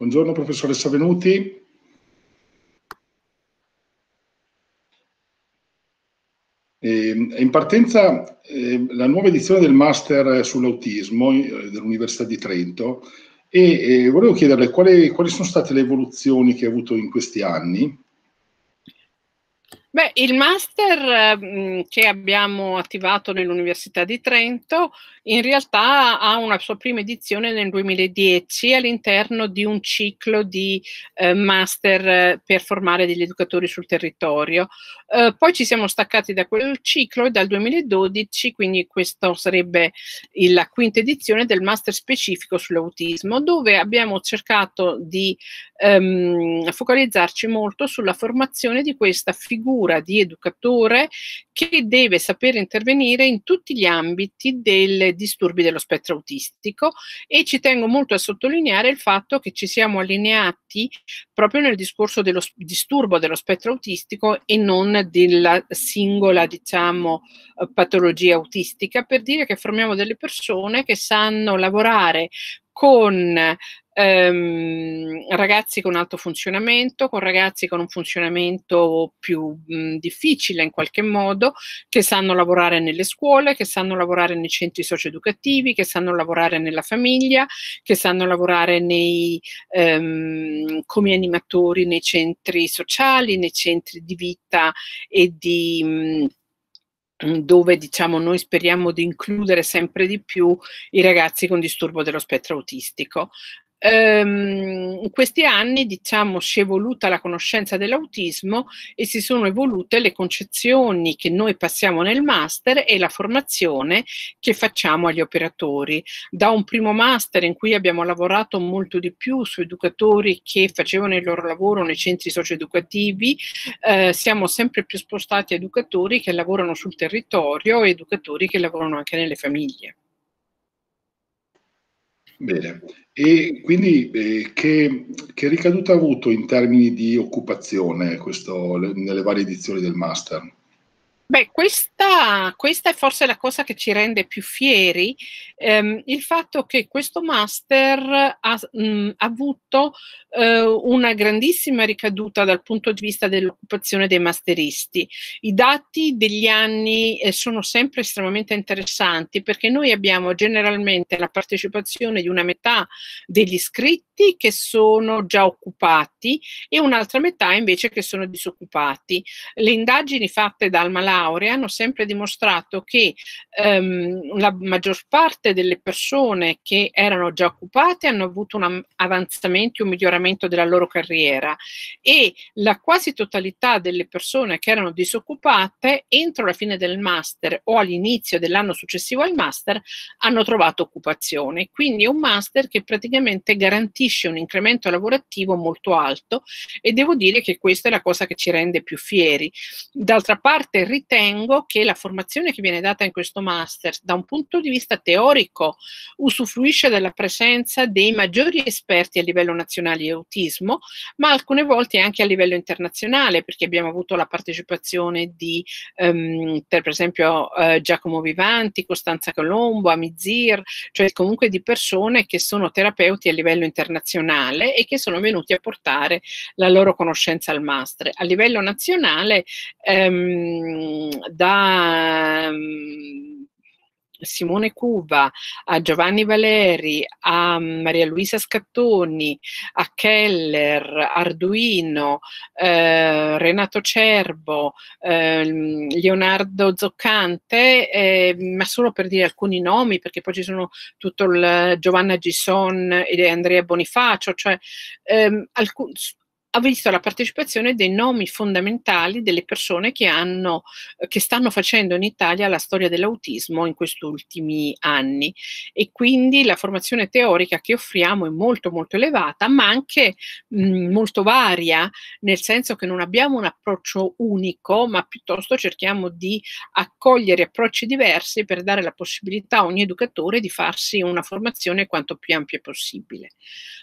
Buongiorno professoressa Venuti. Ehm, in partenza ehm, la nuova edizione del Master sull'autismo eh, dell'Università di Trento e eh, volevo chiederle quali, quali sono state le evoluzioni che ha avuto in questi anni Beh, il master mh, mhmm, che abbiamo attivato nell'Università di Trento in realtà ha una sua prima edizione nel 2010 all'interno di un ciclo di eh, master per formare degli educatori sul territorio. Eh, poi ci siamo staccati da quel ciclo e dal 2012, quindi questa sarebbe la quinta edizione del master specifico sull'autismo, dove abbiamo cercato di ehm, focalizzarci molto sulla formazione di questa figura figura di educatore che deve sapere intervenire in tutti gli ambiti dei disturbi dello spettro autistico e ci tengo molto a sottolineare il fatto che ci siamo allineati proprio nel discorso dello disturbo dello spettro autistico e non della singola, diciamo, eh, patologia autistica per dire che formiamo delle persone che sanno lavorare con ehm, ragazzi con alto funzionamento, con ragazzi con un funzionamento più mh, mhmm, difficile in qualche modo, che sanno lavorare nelle scuole, che sanno lavorare nei centri socioeducativi, che sanno lavorare nella famiglia, che sanno lavorare nei, ehm, come animatori nei centri sociali, nei centri di vita e di... Mh, mhmm, dove diciamo noi speriamo di includere sempre di più i ragazzi con disturbo dello spettro autistico ehm, in questi anni diciamo, si è evoluta la conoscenza dell'autismo e si sono evolute le concezioni che noi passiamo nel master e la formazione che facciamo agli operatori. Da un primo master in cui abbiamo lavorato molto di più su educatori che facevano il loro lavoro nei centri socioeducativi, eh, siamo sempre più spostati a educatori che lavorano sul territorio e educatori che lavorano anche nelle famiglie. Bene, e quindi eh, che, che, ricaduta ha avuto in termini di occupazione questo, le, nelle varie edizioni del master? Beh, questa, questa, è forse la cosa che ci rende più fieri, ehm, il fatto che questo master ha mh, avuto eh, una grandissima ricaduta dal punto di vista dell'occupazione dei masteristi. I dati degli anni eh, sono sempre estremamente interessanti perché noi abbiamo generalmente la partecipazione di una metà degli iscritti che sono già occupati e un'altra metà invece che sono disoccupati. Le indagini fatte dal malato laurea hanno sempre dimostrato che ehm, la maggior parte delle persone che erano già occupate hanno avuto un avanzamento, un miglioramento della loro carriera e la quasi totalità delle persone che erano disoccupate entro la fine del master o all'inizio dell'anno successivo al master hanno trovato occupazione. Quindi è un master che praticamente garantisce un incremento lavorativo molto alto e devo dire che questa è la cosa che ci rende più fieri. D'altra parte ritengo che la formazione che viene data in questo master, da un punto di vista teorico, usufruisce della presenza dei maggiori esperti a livello nazionale di autismo, ma alcune volte anche a livello internazionale, perché abbiamo avuto la partecipazione di, um, per esempio, uh, Giacomo Vivanti, Costanza Colombo, Amizir, cioè comunque di persone che sono terapeuti a livello internazionale e che sono venuti a portare la loro conoscenza al master. A livello nazionale, um, da mm, Simone Cuba a Giovanni Valeri a Maria Luisa Scattoni a Keller, Arduino, eh, Renato Cerbo, eh, Leonardo Zoccante, eh, ma solo per dire alcuni nomi perché poi ci sono tutto il Giovanna Gison e Andrea Bonifacio, cioè ehm, alcun, ha visto la partecipazione dei nomi fondamentali delle persone che, hanno, eh, che stanno facendo in Italia la storia dell'autismo in questi ultimi anni e quindi la formazione teorica che offriamo è molto molto elevata ma anche mh, mm, molto varia nel senso che non abbiamo un approccio unico ma piuttosto cerchiamo di accogliere approcci diversi per dare la possibilità a ogni educatore di farsi una formazione quanto più ampia possibile.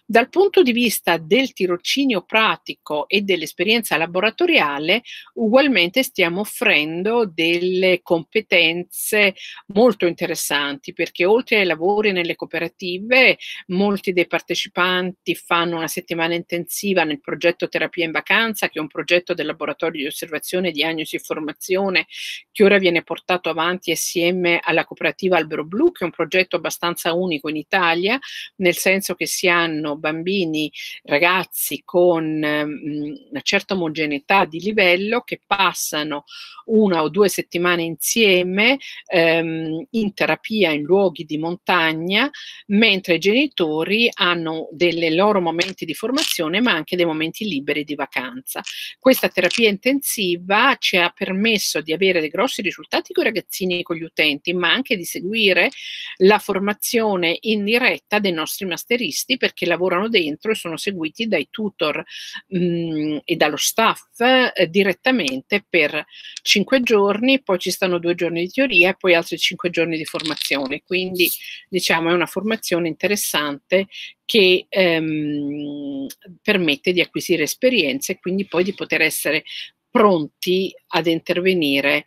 Dal punto di vista del tirocinio pratico pratico e dell'esperienza laboratoriale, ugualmente stiamo offrendo delle competenze molto interessanti perché oltre ai lavori nelle cooperative, molti dei partecipanti fanno una settimana intensiva nel progetto Terapia in Vacanza, che è un progetto del laboratorio di osservazione, diagnosi e formazione che ora viene portato avanti assieme alla cooperativa Albero Blu, che è un progetto abbastanza unico in Italia, nel senso che si hanno bambini, ragazzi con Ehm, una certa omogeneità di livello che passano una o due settimane insieme ehm, in terapia in luoghi di montagna, mentre i genitori hanno dei loro momenti di formazione ma anche dei momenti liberi di vacanza. Questa terapia intensiva ci ha permesso di avere dei grossi risultati con i ragazzini e con gli utenti, ma anche di seguire la formazione in diretta dei nostri masteristi perché lavorano dentro e sono seguiti dai tutor mh, mm, e dallo staff eh, direttamente per cinque giorni, poi ci stanno due giorni di teoria e poi altri cinque giorni di formazione. Quindi diciamo è una formazione interessante che ehm, permette di acquisire esperienze e quindi poi di poter essere pronti ad intervenire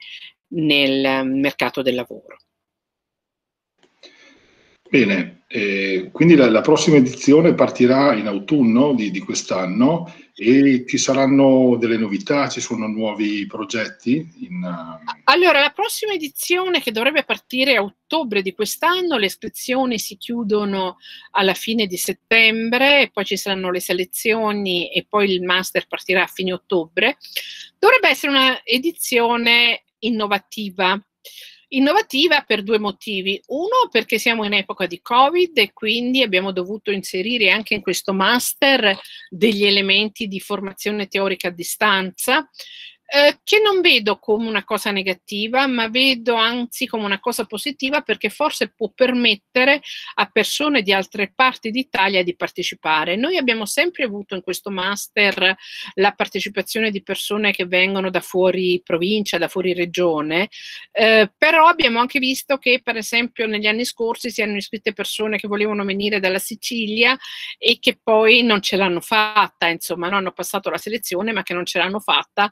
nel mercato del lavoro. Bene, eh, quindi la, la, prossima edizione partirà in autunno di, di, quest'anno e ci saranno delle novità, ci sono nuovi progetti? In, uh... Allora, la prossima edizione che dovrebbe partire a ottobre di quest'anno, le iscrizioni si chiudono alla fine di settembre, poi ci saranno le selezioni e poi il master partirà a fine ottobre. Dovrebbe essere una edizione innovativa Innovativa per due motivi. Uno, perché siamo in epoca di Covid e quindi abbiamo dovuto inserire anche in questo master degli elementi di formazione teorica a distanza eh, che non vedo come una cosa negativa, ma vedo anzi come una cosa positiva perché forse può permettere a persone di altre parti d'Italia di partecipare. Noi abbiamo sempre avuto in questo master la partecipazione di persone che vengono da fuori provincia, da fuori regione, eh, però abbiamo anche visto che per esempio negli anni scorsi si erano iscritte persone che volevano venire dalla Sicilia e che poi non ce l'hanno fatta, insomma, non hanno passato la selezione ma che non ce l'hanno fatta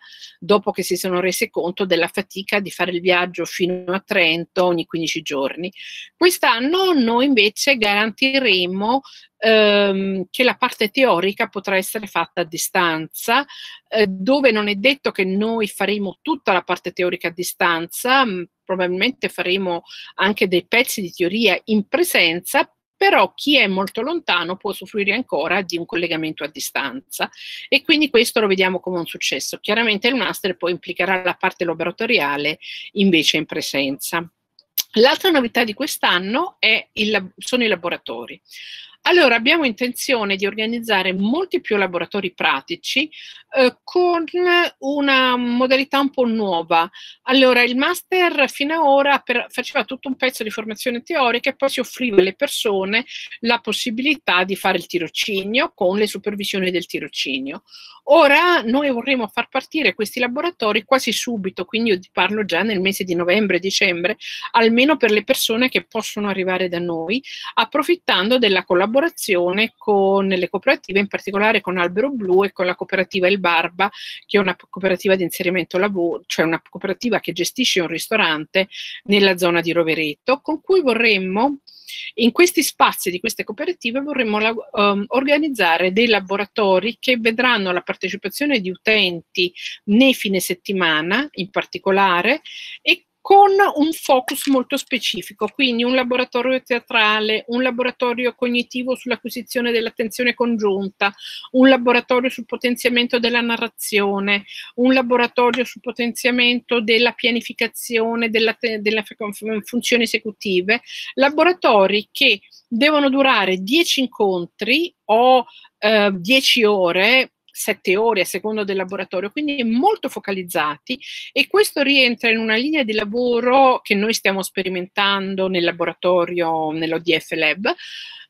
dopo che si sono rese conto della fatica di fare il viaggio fino a Trento ogni 15 giorni. Quest'anno noi invece garantiremo ehm, che la parte teorica potrà essere fatta a distanza, eh, dove non è detto che noi faremo tutta la parte teorica a distanza, probabilmente faremo anche dei pezzi di teoria in presenza però chi è molto lontano può soffrire ancora di un collegamento a distanza e quindi questo lo vediamo come un successo. Chiaramente il master poi implicherà la parte laboratoriale invece in presenza. L'altra novità di quest'anno il, sono i laboratori. Allora abbiamo intenzione di organizzare molti più laboratori pratici eh, con una modalità un po' nuova. Allora il master fino ad ora per, faceva tutto un pezzo di formazione teorica e poi si offriva alle persone la possibilità di fare il tirocinio con le supervisioni del tirocinio. Ora noi vorremmo far partire questi laboratori quasi subito, quindi io parlo già nel mese di novembre dicembre, almeno per le persone che possono arrivare da noi, approfittando della collaborazione collaborazione con le cooperative, in particolare con Albero Blu e con la cooperativa Il Barba, che è una cooperativa di inserimento lavoro, cioè una cooperativa che gestisce un ristorante nella zona di Rovereto, con cui vorremmo in questi spazi di queste cooperative vorremmo la, um, organizzare dei laboratori che vedranno la partecipazione di utenti nei fine settimana in particolare e con un focus molto specifico, quindi un laboratorio teatrale, un laboratorio cognitivo sull'acquisizione dell'attenzione congiunta, un laboratorio sul potenziamento della narrazione, un laboratorio sul potenziamento della pianificazione, della, della funzioni esecutive, laboratori che devono durare 10 incontri o eh, 10 ore sette ore a seconda del laboratorio, quindi molto focalizzati e questo rientra in una linea di lavoro che noi stiamo sperimentando nel laboratorio, nell'ODF Lab,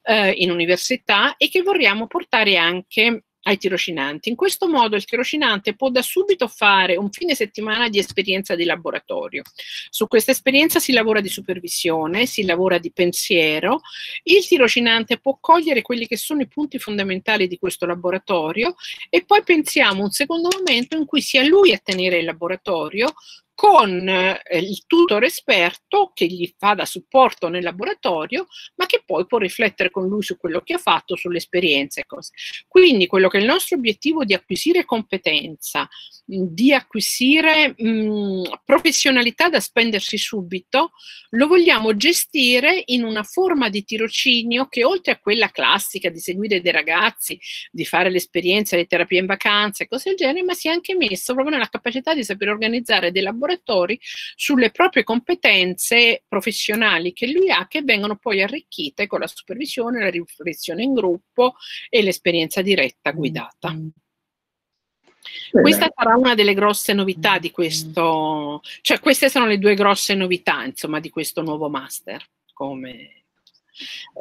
eh, in università e che vorremmo portare anche ai tirocinanti. In questo modo il tirocinante può da subito fare un fine settimana di esperienza di laboratorio. Su questa esperienza si lavora di supervisione, si lavora di pensiero. Il tirocinante può cogliere quelli che sono i punti fondamentali di questo laboratorio e poi pensiamo un secondo momento in cui sia lui a tenere il laboratorio, con eh, il tutor esperto che gli fa da supporto nel laboratorio, ma che poi può riflettere con lui su quello che ha fatto, sulle esperienze e cose. Quindi quello che è il nostro obiettivo di acquisire competenza, di acquisire mh, professionalità da spendersi subito, lo vogliamo gestire in una forma di tirocinio che oltre a quella classica di seguire dei ragazzi, di fare l'esperienza, di terapia in vacanza e cose del genere, ma si è anche messo proprio nella capacità di saper organizzare dei laboratori lavoratori sulle proprie competenze professionali che lui ha, che vengono poi arricchite con la supervisione, la riflessione in gruppo e l'esperienza diretta guidata. Mm. Bene. Questa sarà una delle grosse novità di mm. questo, cioè queste sono le due grosse novità, insomma, di questo nuovo master, come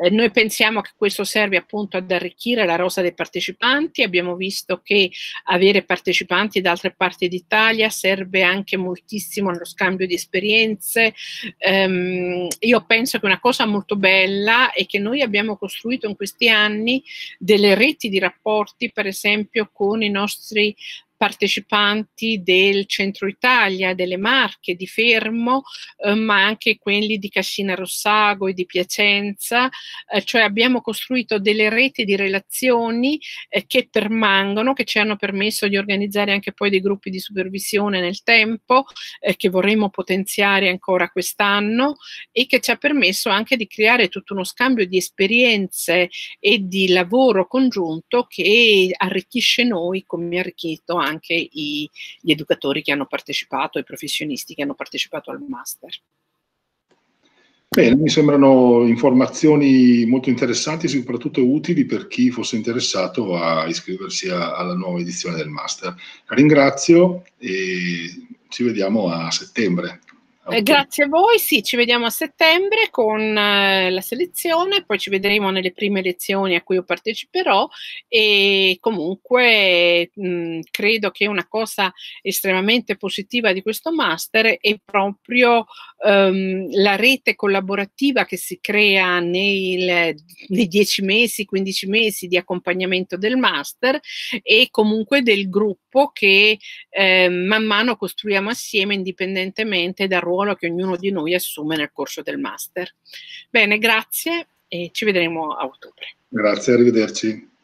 eh, noi pensiamo che questo serve appunto ad arricchire la rosa dei partecipanti, abbiamo visto che avere partecipanti da altre parti d'Italia serve anche moltissimo allo scambio di esperienze. Um, io penso che una cosa molto bella è che noi abbiamo costruito in questi anni delle reti di rapporti, per esempio, con i nostri partecipanti del centro Italia, delle Marche, di Fermo, eh, ma anche quelli di Cassina Rossago e di Piacenza, eh, cioè abbiamo costruito delle reti di relazioni eh, che permangono, che ci hanno permesso di organizzare anche poi dei gruppi di supervisione nel tempo, eh, che vorremmo potenziare ancora quest'anno e che ci ha permesso anche di creare tutto uno scambio di esperienze e di lavoro congiunto che arricchisce noi come mi ha arricchito anche i, gli educatori che hanno partecipato, i professionisti che hanno partecipato al master. Bene, mi sembrano informazioni molto interessanti e soprattutto utili per chi fosse interessato a iscriversi a, alla nuova edizione del master. ringrazio e ci vediamo a settembre. Okay. Eh, grazie a voi, sì, ci vediamo a settembre con eh, la selezione, poi ci vedremo nelle prime lezioni a cui io parteciperò e comunque mh, mm, credo che una cosa estremamente positiva di questo master è proprio ehm, la rete collaborativa che si crea nei, nei 10 mesi, 15 mesi di accompagnamento del master e comunque del gruppo che eh, man mano costruiamo assieme indipendentemente dal ruolo ruolo che ognuno di noi assume nel corso del master. Bene, grazie e ci vedremo a ottobre. Grazie, arrivederci.